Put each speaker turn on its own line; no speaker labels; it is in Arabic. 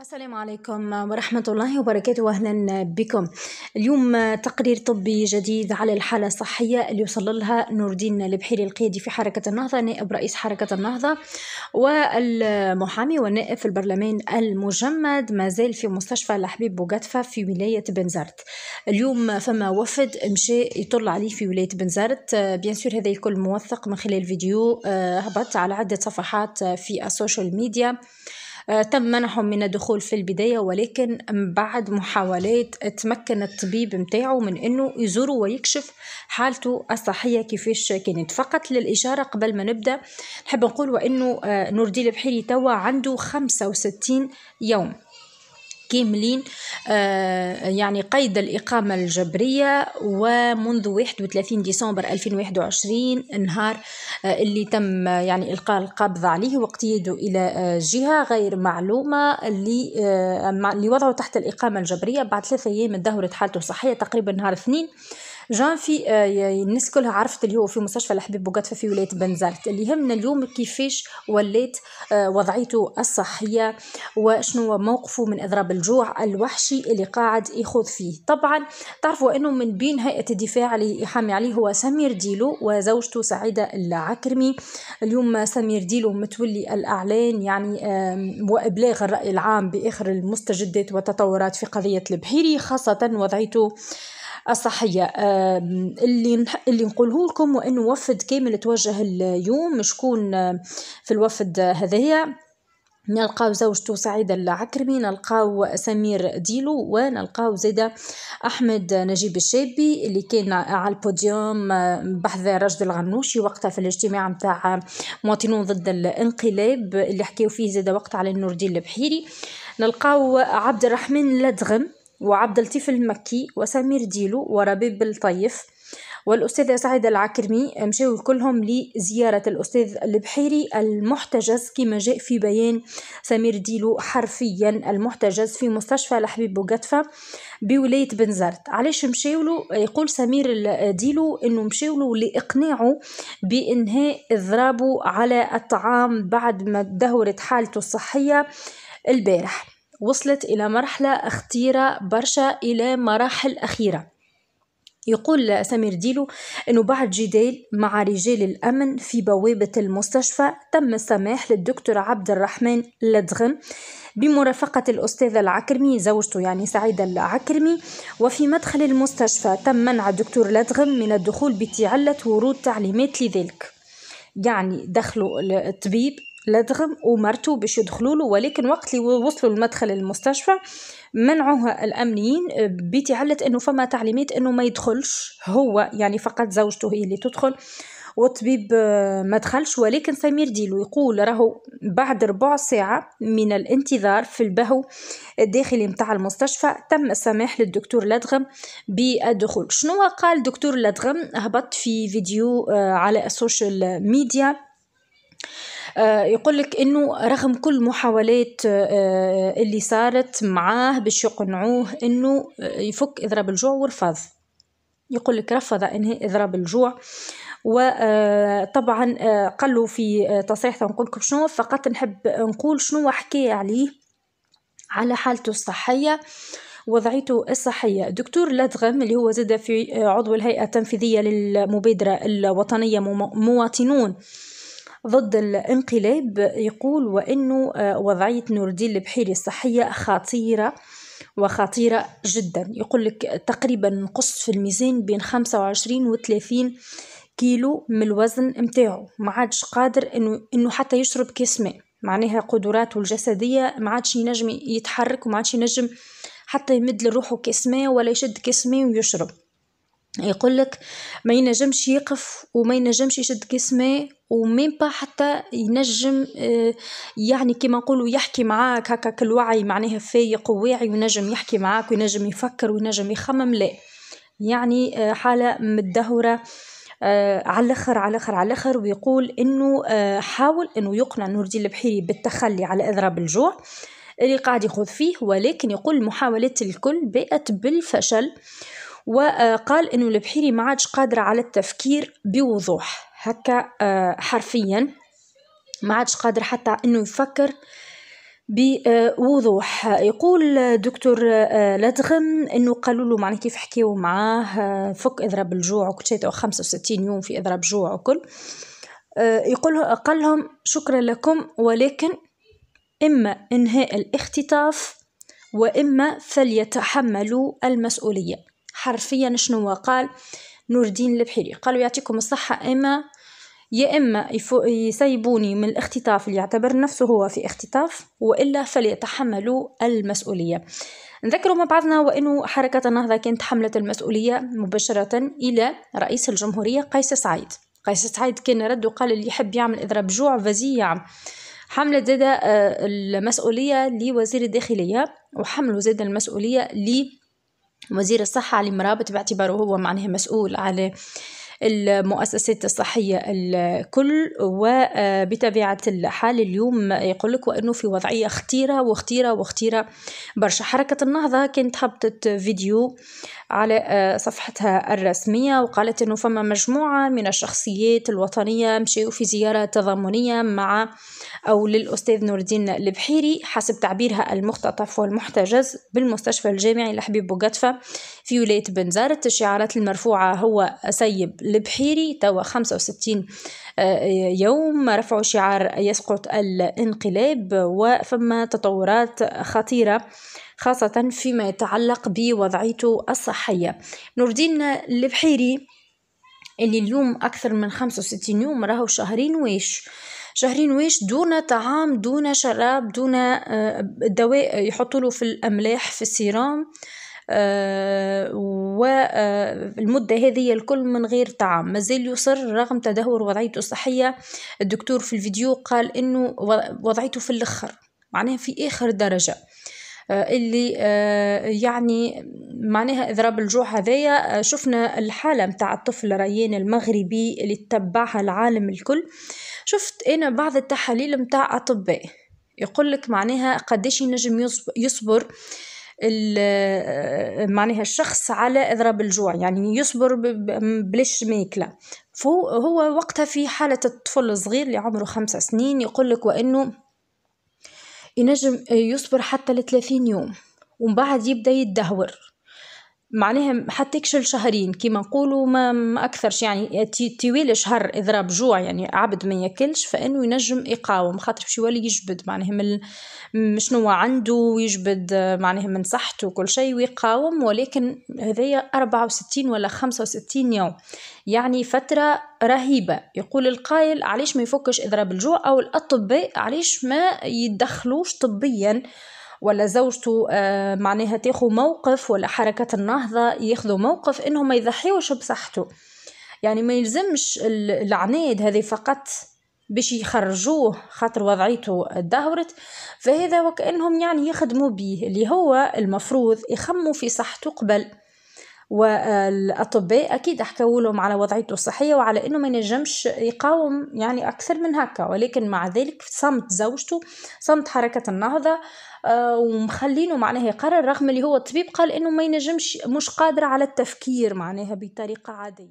السلام عليكم ورحمة الله وبركاته أهلا بكم اليوم تقرير طبي جديد على الحالة الصحية اللي وصل لها نور الدين البحيري القيادي في حركة النهضة نائب رئيس حركة النهضة والمحامي والنائب في البرلمان المجمد ما زال في مستشفى الحبيب بوغاتفا في ولاية بنزرت اليوم فما وفد مشى يطل عليه في ولاية بنزرت بيان سور هذا الكل موثق من خلال فيديو آه، هبط على عدة صفحات في السوشيال ميديا آه، تم منعهم من الدخول في البداية ولكن بعد محاولات تمكن الطبيب متاعه من أنه يزوره ويكشف حالته الصحية كيفاش كانت فقط للإشارة قبل ما نبدأ نحب نقول وأنه آه، نوردي البحيري توا عنده 65 يوم كاملين آه، يعني قيد الإقامة الجبرية ومنذ 31 ديسمبر 2021 نهار آه، اللي تم يعني إلقاء القبض عليه واقتيده إلى آه، جهة غير معلومة اللي وضعه تحت الإقامة الجبرية بعد ثلاثة أيام دهورة حالته الصحية تقريبا نهار اثنين جان في آه، الناس كلها عرفت هو في مستشفى الحبيب بوقطفه في ولايه بنزرت اللي يهمنا اليوم كيفاش ولات آه، وضعيته الصحيه وشنو موقفه من اضراب الجوع الوحشي اللي قاعد يخوض فيه طبعا تعرفوا انه من بين هيئه الدفاع اللي يحامي عليه هو سمير ديلو وزوجته سعيده العكرمي اليوم سمير ديلو متولي الاعلان يعني وابلاغ الراي العام باخر المستجدات والتطورات في قضيه البحيري خاصه وضعيته الصحيه اللي اللي نقوله لكم وانه وفد كامل توجه اليوم شكون في الوفد هذايا نلقاو زوجته سعيدة العكرمي نلقاو سمير ديلو ونلقاو زيدا أحمد نجيب الشابي اللي كان على البوديوم بحذا رجل الغنوشي وقتها في الاجتماع متاع مواطنون ضد الانقلاب اللي حكيو فيه زيدا وقت على نور الدين البحيري نلقاو عبد الرحمن لدغم وعبد اللطيف المكي وسمير ديلو وربيب الطيف والأستاذة سعيدة العكرمي مشاو كلهم لزيارة الأستاذ البحيري المحتجز كما جاء في بيان سمير ديلو حرفيا المحتجز في مستشفى الحبيب بوقتفة بولاية بنزرت علاش مشاولو يقول سمير ديلو انه مشاولو لإقناعه بإنهاء إضرابه على الطعام بعد ما دهورت حالته الصحية البارح وصلت إلى مرحلة أخطيرة برشا إلى مراحل أخيرة يقول سمير ديلو أنه بعد جدال مع رجال الأمن في بوابة المستشفى تم السماح للدكتور عبد الرحمن لدغم بمرافقة الأستاذة العكرمي زوجته يعني سعيدة العكرمي وفي مدخل المستشفى تم منع الدكتور لدغم من الدخول بتعلة ورود تعليمات لذلك يعني دخلوا الطبيب لدغم ومرتو باش يدخلوا له ولكن وقت اللي وصلوا لمدخل المستشفى منعوها الامنيين بتعلة انه فما تعليمات انه ما يدخلش هو يعني فقط زوجته هي اللي تدخل والطبيب آه، ما دخلش ولكن سمير ديلو يقول راهو بعد ربع ساعة من الانتظار في البهو الداخلي متاع المستشفى تم السماح للدكتور لدغم بالدخول شنو قال دكتور لدغم هبط في فيديو آه، على السوشيال ميديا آه، يقول لك انه رغم كل محاولات آه، آه، اللي صارت معاه باش يقنعوه انه يفك اضراب الجوع ورفض يقول لك رفض انهي اضراب الجوع وطبعا قالوا في تصريح نقول لكم شنو فقط نحب نقول شنو حكي عليه على حالته الصحيه وضعيته الصحية دكتور لدغم اللي هو زاد في عضو الهيئة التنفيذية للمبادرة الوطنية مواطنون ضد الانقلاب يقول وأنه آه، وضعية نور الدين البحيري الصحية خطيرة وخطيرة جدا يقول لك تقريبا نقص في الميزان بين 25 و 30 كيلو من الوزن متاعو ما عادش قادر انه انه حتى يشرب كاس ماء معناها قدراته الجسدية ما عادش ينجم يتحرك وما عادش ينجم حتى يمد لروحه كاس ماء ولا يشد كاس ماء ويشرب يقول لك ما ينجمش يقف وما ينجمش يشد كسمه ومين با حتى ينجم آه، يعني كما نقولوا يحكي معاك كل الوعي معناها فايق وواعي ونجم يحكي معاك وينجم يفكر وينجم يخمم لا يعني آه، حاله متدهوره آه على الاخر على الاخر على الاخر ويقول انه آه حاول انه يقنع نور الدين البحيري بالتخلي على اضراب الجوع اللي قاعد يخوض فيه ولكن يقول محاولات الكل بقت بالفشل وقال انه البحيري ما عادش قادره على التفكير بوضوح هكا آه، حرفيا ما عادش قادر حتى انه يفكر بوضوح يقول دكتور آه، لدغم انه قالوا له معنى كيف حكيو معاه آه، فك اضرب الجوع وكل 65 يوم في اضرب جوع وكل يقول قال لهم شكرا لكم ولكن اما انهاء الاختطاف واما فليتحملوا المسؤوليه حرفيا شنو قال نور الدين البحيري قالوا يعطيكم الصحة إما يا إما يسيبوني من الاختطاف اللي يعتبر نفسه هو في اختطاف وإلا فليتحملوا المسؤولية نذكروا مع بعضنا وأنه حركة النهضة كانت حملت المسؤولية مباشرة إلى رئيس الجمهورية قيس سعيد قيس سعيد كان رد وقال اللي يحب يعمل إضراب جوع فزيع حملة زاد آه، المسؤولية لوزير الداخلية وحملوا زاد المسؤولية لي وزير الصحة علي مرابط باعتباره هو معناه مسؤول على المؤسسات الصحية الكل وبطبيعة آه، الحال اليوم يقول لك وأنه في وضعية خطيرة وخطيرة وخطيرة برشا حركة النهضة كانت هبطت فيديو على آه، صفحتها الرسمية وقالت أنه فما مجموعة من الشخصيات الوطنية مشاو في زيارة تضامنية مع أو للأستاذ نور الدين البحيري حسب تعبيرها المختطف والمحتجز بالمستشفى الجامعي لحبيب بوقطفة في ولاية بنزرت الشعارات المرفوعة هو سيب البحيري توا 65 آه، يوم رفعوا شعار يسقط الانقلاب وفما تطورات خطيرة خاصة فيما يتعلق بوضعيته الصحية نور الدين البحيري اللي اليوم أكثر من 65 يوم راهو شهرين ويش شهرين ويش دون طعام دون شراب دون آه، دواء يحطوا في الأملاح في السيرام آه، والمدة آه، هذه الكل من غير طعام مازال يصر رغم تدهور وضعيته الصحية الدكتور في الفيديو قال أنه وضعيته في الأخر معناها في آخر درجة آه، اللي يعني معناها اضراب الجوع هذايا شفنا الحاله متاع الطفل ريان المغربي اللي تبعها العالم الكل شفت انا بعض التحاليل متاع اطباء يقول لك معناها قداش ينجم يصبر, يصبر آه، معناها الشخص على اضراب الجوع يعني يصبر بلاش ماكله هو وقتها في حالة الطفل الصغير اللي عمره خمسة سنين يقول لك وأنه ينجم يصبر حتى لثلاثين يوم ومن بعد يبدأ يدهور معناها حتى كشل شهرين كيما نقولوا ما اكثر يعني طويل شهر اضراب جوع يعني عبد ما ياكلش فانه ينجم يقاوم خاطر باش يولي يجبد معناها من شنو عنده يجبد معناها من صحته وكل شيء ويقاوم ولكن هذايا 64 ولا 65 يوم يعني فترة رهيبة يقول القائل علاش ما يفكش اضراب الجوع او الاطباء علاش ما يدخلوش طبيا آه ولا زوجته آه، معناها تاخو موقف ولا حركة النهضة ياخذوا موقف انهم ما يضحيوش بصحته يعني ما يلزمش العناد هذه فقط باش يخرجوه خاطر وضعيته دهورت فهذا وكأنهم يعني يخدموا بيه اللي هو المفروض يخموا في صحته قبل والاطباء اكيد احكوا لهم على وضعيته الصحيه وعلى انه ما ينجمش يقاوم يعني اكثر من هكا ولكن مع ذلك صمت زوجته صمت حركه النهضه آه، ومخلينه معناها يقرر رغم اللي هو الطبيب قال انه ما ينجمش مش قادر على التفكير معناها بطريقه عاديه